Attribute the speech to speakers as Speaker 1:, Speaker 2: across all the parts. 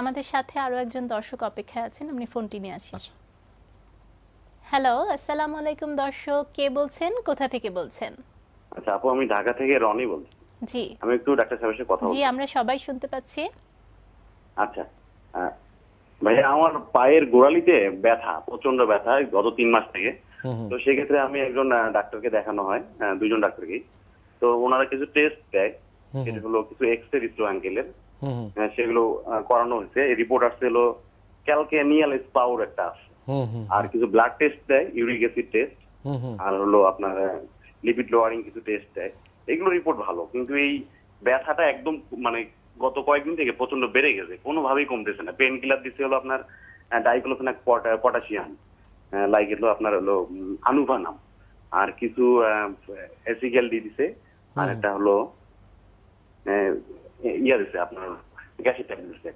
Speaker 1: আমাদের সাথে আরো একজন দর্শক অপেক্ষায় আছেন আপনি ফোনটি নিয়ে আসি হ্যালো আসসালামু আলাইকুম দর্শক কে বলছেন কোথা থেকে বলছেন
Speaker 2: আচ্ছা আপু আমি ঢাকা থেকে রনি বলছি জি আমি একটু ডাক্তার সাহেবের সাথে কথা জি
Speaker 1: আমরা সবাই শুনতে পাচ্ছি আচ্ছা ভাইয়া
Speaker 2: আমার পায়ের গোড়ালিতে ব্যথা প্রচন্ড ব্যথা গত তিন মাস থেকে তো সেক্ষেত্রে আমি একজন ডাক্তারকে দেখানো হয় দুইজন ডাক্তারকে তো ওনারা কিছু টেস্ট দেয় সেটা হলো কিছু এক্স রে আঙ্কেলের হ্যাঁ, সেগুলো করানো হয়েছে রিপোর্ট আসছে হলো ক্যালকেনিয়াল স্পাউর একটা আসে আর কিছু ব্লাড টেস্ট দেয় ইউরিক অ্যাসিড টেস্ট আর হলো আপনার লিপিড লোয়ারিং কিছু টেস্ট দেয় এগুলো রিপোর্ট ভালো কিন্তু এই ব্যথাটা একদম মানে গত কয়েকদিন থেকে প্রচন্ড বেড়ে গেছে কোনোভাবেই কমতেছে না পেন কিলার দিচ্ছে হলো আপনার ডাইক্লোফেনাক পটাশিয়াম লাইক হলো আপনার হলো আনুভানাম আর কিছু অ্যাসিক্যাল দিয়ে দিছে আর একটা হলো ইয়া দিছে আপনার গ্যাসের ট্যাবলেট দিছে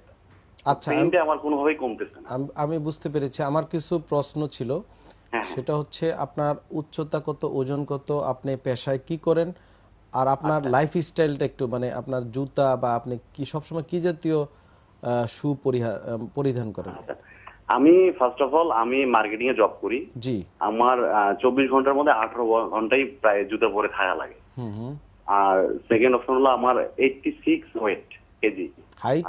Speaker 2: আচ্ছা আমার কোনোভাবেই কমতেছে
Speaker 1: না আমি বুঝতে পেরেছি আমার কিছু প্রশ্ন ছিল হ্যাঁ। সেটা হচ্ছে আপনার উচ্চতা কত ওজন কত আপনি পেশায় কি করেন আর আপনার লাইফ আচ্ছা। স্টাইলটা একটু মানে আপনার জুতা বা আপনি কি সবসময় কি জাতীয় শু পরিধান করেন আচ্ছা।
Speaker 2: আমি ফার্স্ট অফ অল আমি মার্কেটিং এ জব করি জি আমার চব্বিশ ঘন্টার মধ্যে আঠারো ঘন্টাই প্রায় জুতা পরে থাকা লাগে আর সেকেন্ড অপশন হলো আমার এইটটি সিক্স ওয়েট কেজি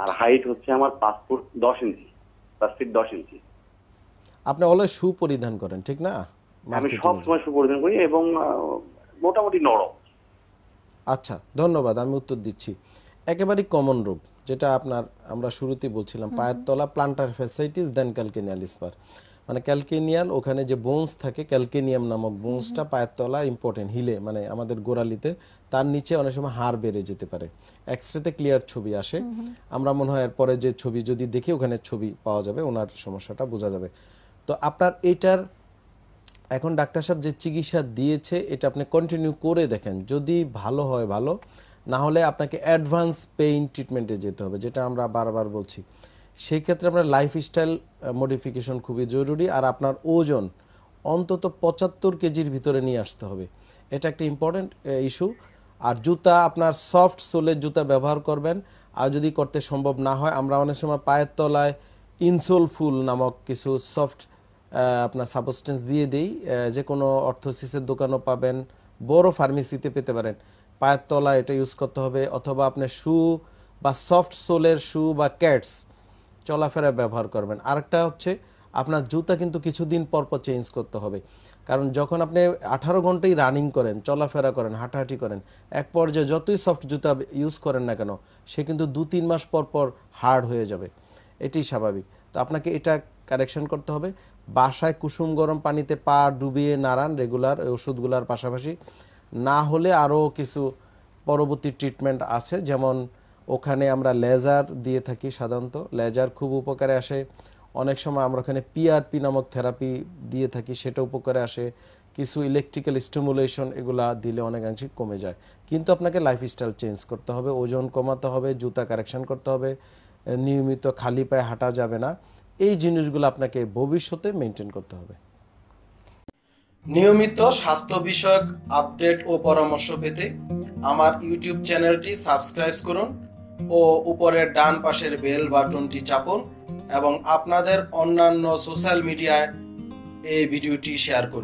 Speaker 2: আর হাইট হচ্ছে আমার পাঁচ ফুট দশ ইঞ্চি পাঁচ ফিট দশ ইঞ্চি
Speaker 1: আপনি অলওয়েজ সু পরিধান করেন ঠিক না
Speaker 2: আমি সবসময় সু পরিধান করি এবং মোটামুটি নরম
Speaker 1: আচ্ছা ধন্যবাদ আমি উত্তর দিচ্ছি একেবারে কমন রোগ যেটা আপনার আমরা শুরুতেই বলছিলাম পায়ের তলা plantar fasciitis then calcaneal spur মানে ক্যালকেনিয়াল ওখানে যে বোনস থাকে ক্যালকেনিয়াম নামক বোনসটা পায়ের তলা ইম্পর্টেন্ট হিলে মানে আমাদের গোড়ালিতে তার নিচে অনেক সময় হাড় বেড়ে যেতে পারে এক্সরেতে ক্লিয়ার ছবি আসে আমরা মনে হয় এরপরে যে ছবি যদি দেখি ওখানে ছবি পাওয়া যাবে ওনার সমস্যাটা বোঝা যাবে তো আপনার এটার এখন ডাক্তার সাহেব যে চিকিৎসা দিয়েছে এটা আপনি কন্টিনিউ করে দেখেন যদি ভালো হয় ভালো না হলে আপনাকে অ্যাডভান্স পেইন ট্রিটমেন্টে যেতে হবে যেটা আমরা বারবার বলছি সেই ক্ষেত্রে আপনার লাইফস্টাইল মডিফিকেশন খুবই জরুরি আর আপনার ওজন অন্তত পঁচাত্তর কেজির ভিতরে নিয়ে আসতে হবে এটা একটা ইম্পর্টেন্ট ইস্যু আর জুতা আপনার সফট সোলের জুতা ব্যবহার করবেন আর যদি করতে সম্ভব না হয় আমরা অনেক সময় পায়ের তলায় ইনসোল ফুল নামক কিছু সফট আপনার সাবস্টেন্স দিয়ে দিই যে কোনো অর্থোসিসের দোকানও পাবেন বড় ফার্মেসিতে পেতে পারেন পায়ের তলায় এটা ইউজ করতে হবে অথবা আপনার শু বা সফট সোলের শু বা ক্যাটস চলাফেরা ব্যবহার করবেন আরেকটা হচ্ছে আপনার জুতা কিন্তু কিছুদিন পর পর চেঞ্জ করতে হবে কারণ যখন আপনি আঠারো ঘন্টাই রানিং করেন চলাফেরা করেন হাঁটাহাঁটি করেন এক পর্যায়ে যতই সফট জুতা ইউজ করেন না কেন সে কিন্তু দু তিন মাস পর পর হার্ড হয়ে যাবে এটি স্বাভাবিক তো আপনাকে এটা কারেকশন করতে হবে বাসায় কুসুম গরম পানিতে পা ডুবিয়ে নাড়ান রেগুলার ওষুধগুলার পাশাপাশি না হলে আরও কিছু পরবর্তী ট্রিটমেন্ট আছে যেমন ওখানে আমরা লেজার দিয়ে থাকি সাধারণত লেজার খুব উপকারে আসে অনেক সময় আমরা ওখানে পিআরপি নামক থেরাপি দিয়ে থাকি সেটা উপকারে আসে কিছু ইলেকট্রিক্যাল স্টিমুলেশন এগুলা দিলে অনেকাংশে কমে যায় কিন্তু আপনাকে লাইফস্টাইল চেঞ্জ করতে হবে ওজন কমাতে হবে জুতা কারেকশন করতে হবে নিয়মিত খালি পায়ে হাঁটা যাবে না এই জিনিসগুলো আপনাকে ভবিষ্যতে মেনটেন করতে হবে নিয়মিত স্বাস্থ্য বিষয়ক আপডেট ও পরামর্শ পেতে আমার ইউটিউব চ্যানেলটি সাবস্ক্রাইব করুন ও উপরের ডান পাশের বেল বাটনটি চাপুন এবং আপনাদের অন্যান্য সোশ্যাল মিডিয়ায় এই ভিডিওটি শেয়ার করুন